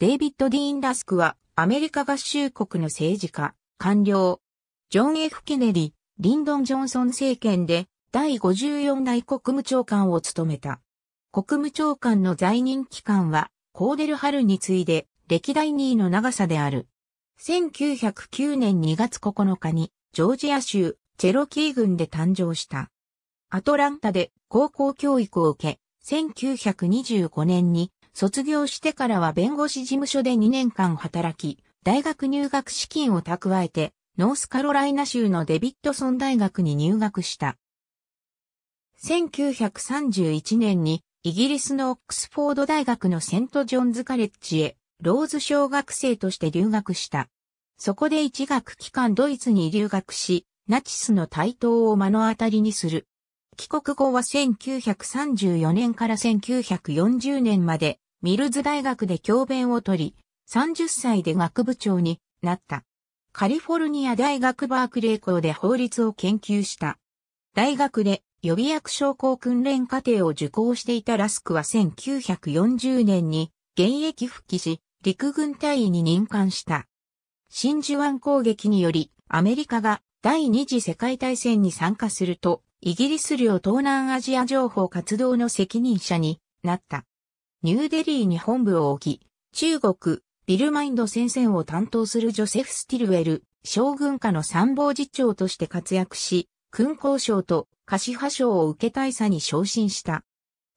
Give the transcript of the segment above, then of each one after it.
デイビッド・ディーン・ラスクは、アメリカ合衆国の政治家、官僚。ジョン・ F・ ケネディ、リンドン・ジョンソン政権で、第54代国務長官を務めた。国務長官の在任期間は、コーデル・ハルに次いで、歴代2位の長さである。1909年2月9日に、ジョージア州、チェロキー郡で誕生した。アトランタで高校教育を受け、1925年に卒業してからは弁護士事務所で2年間働き、大学入学資金を蓄えて、ノースカロライナ州のデビッドソン大学に入学した。1931年にイギリスのオックスフォード大学のセント・ジョンズ・カレッジへローズ小学生として留学した。そこで一学期間ドイツに留学し、ナチスの台頭を目の当たりにする。帰国後は1934年から1940年までミルズ大学で教鞭を取り、30歳で学部長になった。カリフォルニア大学バークレー校で法律を研究した。大学で予備役商工訓練課程を受講していたラスクは1940年に現役復帰し、陸軍隊員に任官した。真珠湾攻撃により、アメリカが第二次世界大戦に参加すると、イギリス領東南アジア情報活動の責任者になった。ニューデリーに本部を置き、中国、ビルマインド戦線を担当するジョセフ・スティルウェル、将軍下の参謀次長として活躍し、勲功賞と貸派賞を受け大佐に昇進した。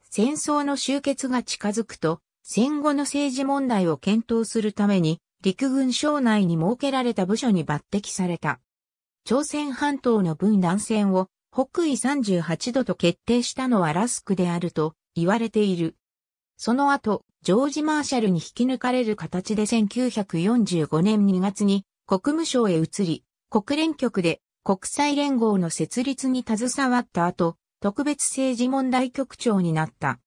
戦争の終結が近づくと、戦後の政治問題を検討するために、陸軍省内に設けられた部署に抜擢された。朝鮮半島の分断線を北緯38度と決定したのはラスクであると言われている。その後、ジョージ・マーシャルに引き抜かれる形で1945年2月に国務省へ移り、国連局で国際連合の設立に携わった後、特別政治問題局長になった。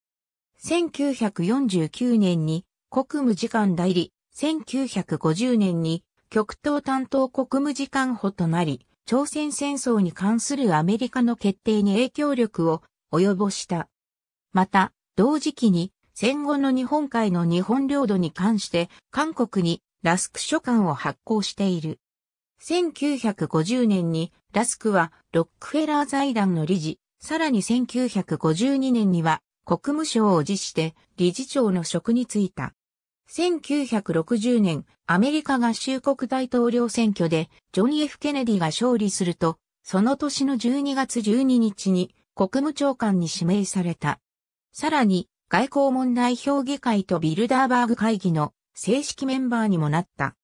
1949年に国務次官代理、1950年に極東担当国務次官補となり、朝鮮戦争に関するアメリカの決定に影響力を及ぼした。また、同時期に戦後の日本海の日本領土に関して韓国にラスク書簡を発行している。1950年にラスクはロックフェラー財団の理事、さらに1952年には国務省を辞して理事長の職に就いた。1960年、アメリカ合衆国大統領選挙でジョン・ F・ ケネディが勝利すると、その年の12月12日に国務長官に指名された。さらに、外交問題評議会とビルダーバーグ会議の正式メンバーにもなった。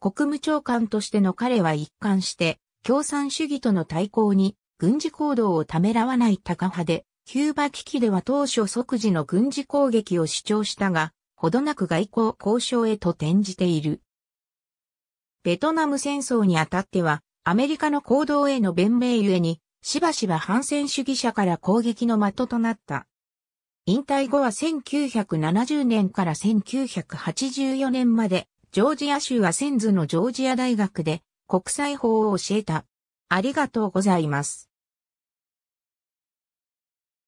国務長官としての彼は一貫して共産主義との対抗に軍事行動をためらわない高派で、キューバ危機では当初即時の軍事攻撃を主張したが、ほどなく外交交渉へと転じている。ベトナム戦争にあたっては、アメリカの行動への弁明ゆえに、しばしば反戦主義者から攻撃の的となった。引退後は1970年から1984年まで、ジョージア州アセンズのジョージア大学で国際法を教えた。ありがとうございます。